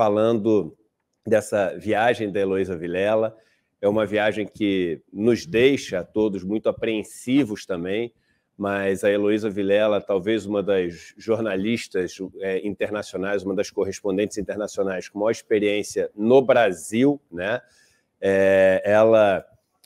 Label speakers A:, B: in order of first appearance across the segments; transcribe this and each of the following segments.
A: falando dessa viagem da Heloísa Vilela. É uma viagem que nos deixa a todos muito apreensivos também, mas a Heloísa Vilela, talvez uma das jornalistas é, internacionais, uma das correspondentes internacionais com maior experiência no Brasil, né? É, ela,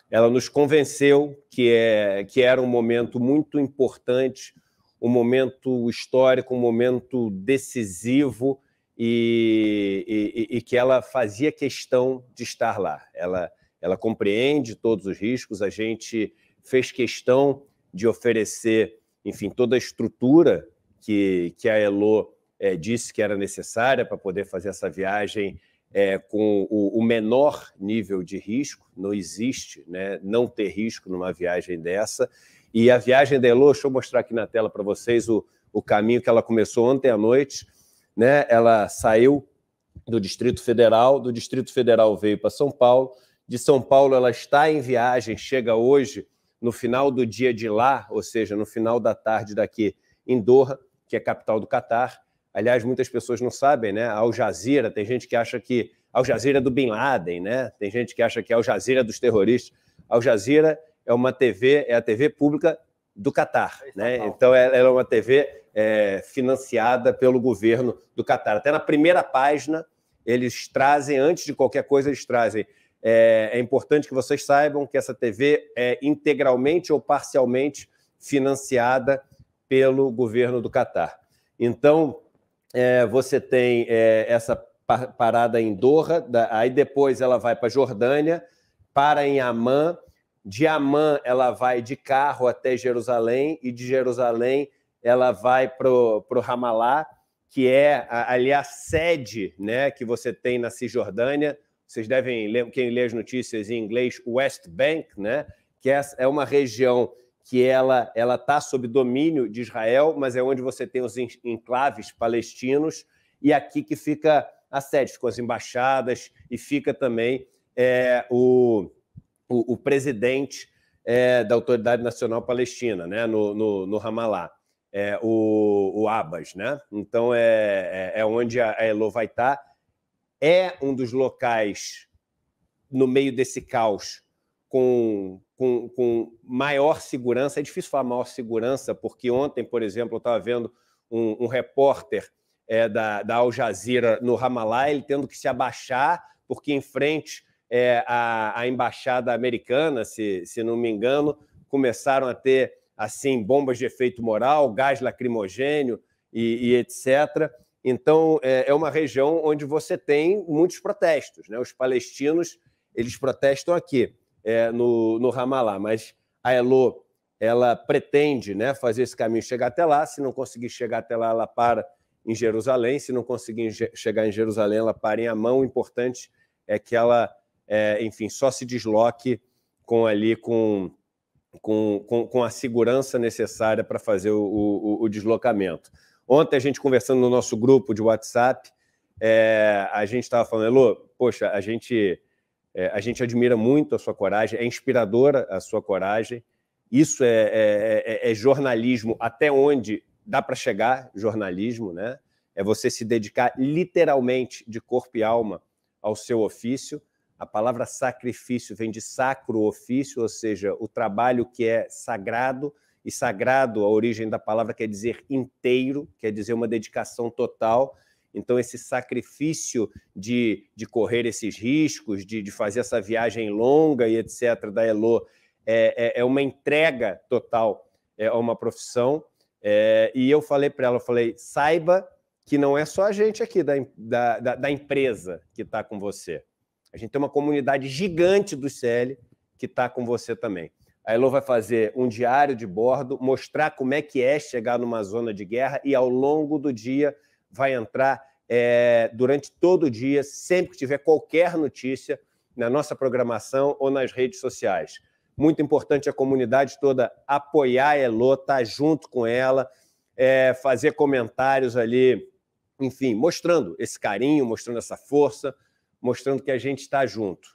A: ela nos convenceu que, é, que era um momento muito importante, um momento histórico, um momento decisivo e, e, e, que ela fazia questão de estar lá. Ela, ela compreende todos os riscos, a gente fez questão de oferecer, enfim, toda a estrutura que, que a Elo é, disse que era necessária para poder fazer essa viagem é, com o, o, menor nível de risco. Não existe né, não ter risco numa viagem dessa. E a viagem da Elo, deixa eu mostrar aqui na tela para vocês o, o caminho que ela começou ontem à noite né? Ela saiu do Distrito Federal, do Distrito Federal veio para São Paulo, de São Paulo ela está em viagem, chega hoje no final do dia de lá, ou seja, no final da tarde daqui em Doha, que é capital do Catar. Aliás, muitas pessoas não sabem, né? A Al Jazeera, tem gente que acha que Al Jazeera é do Bin Laden, né? Tem gente que acha que é Al Jazeera é dos terroristas. Al Jazeera é uma TV, é a TV pública do Catar, é né? Então ela é uma TV é, financiada pelo governo do Catar. Até na primeira página, eles trazem, antes de qualquer coisa, eles trazem. É, é importante que vocês saibam que essa TV é integralmente ou parcialmente financiada pelo governo do Catar. Então, é, você tem é, essa parada em Doha, da, aí depois ela vai para Jordânia, para em Amã, de Amã ela vai de carro até Jerusalém e de Jerusalém ela vai para o Ramallah, que é ali a sede né, que você tem na Cisjordânia. Vocês devem ler, quem lê as notícias em inglês, West Bank, né, que é, é uma região que ela ela está sob domínio de Israel, mas é onde você tem os enclaves palestinos e aqui que fica a sede, com as embaixadas e fica também é, o, o, o, presidente é, da Autoridade Nacional Palestina, né, no, no, no Ramallah é, o, o Abas, né? Então é, é, é, onde a, a Elo vai estar. Tá. É um dos locais no meio desse caos com, com, com maior segurança. É difícil falar maior segurança, porque ontem, por exemplo, eu estava vendo um, um repórter é, da, da Al Jazeera no Ramallah, ele tendo que se abaixar, porque em frente é, a, a embaixada americana, se, se não me engano, começaram a ter assim bombas de efeito moral, gás lacrimogênio e, e etc. Então, é, é, uma região onde você tem muitos protestos. Né? Os palestinos eles protestam aqui, é, no, no Ramallah, mas a Elo ela pretende né, fazer esse caminho chegar até lá. Se não conseguir chegar até lá, ela para em Jerusalém. Se não conseguir chegar em Jerusalém, ela para em Amã. O importante é que ela, é, enfim, só se desloque com ali com com, com, com a segurança necessária para fazer o, o, o, deslocamento. Ontem a gente conversando no nosso grupo de WhatsApp, é, a gente estava falando, Elô, poxa, a gente, é, a gente admira muito a sua coragem, é inspiradora a sua coragem, isso é, é, é, é jornalismo até onde dá para chegar jornalismo, né? É você se dedicar literalmente de corpo e alma ao seu ofício. A palavra sacrifício vem de sacro ofício, ou seja, o trabalho que é sagrado, e sagrado, a origem da palavra quer dizer inteiro, quer dizer uma dedicação total. Então, esse sacrifício de, de correr esses riscos, de, de fazer essa viagem longa e etc., da Elo, é, é, é uma entrega total é, a uma profissão. É, e eu falei para ela, eu falei, saiba que não é só a gente aqui da, da, da empresa que está com você. A gente tem uma comunidade gigante do CL que está com você também. A Elo vai fazer um diário de bordo, mostrar como é que é chegar numa zona de guerra e ao longo do dia vai entrar é, durante todo o dia, sempre que tiver qualquer notícia na nossa programação ou nas redes sociais. Muito importante a comunidade toda apoiar a Elo, estar tá junto com ela, é, fazer comentários ali, enfim, mostrando esse carinho, mostrando essa força, mostrando que a gente está junto.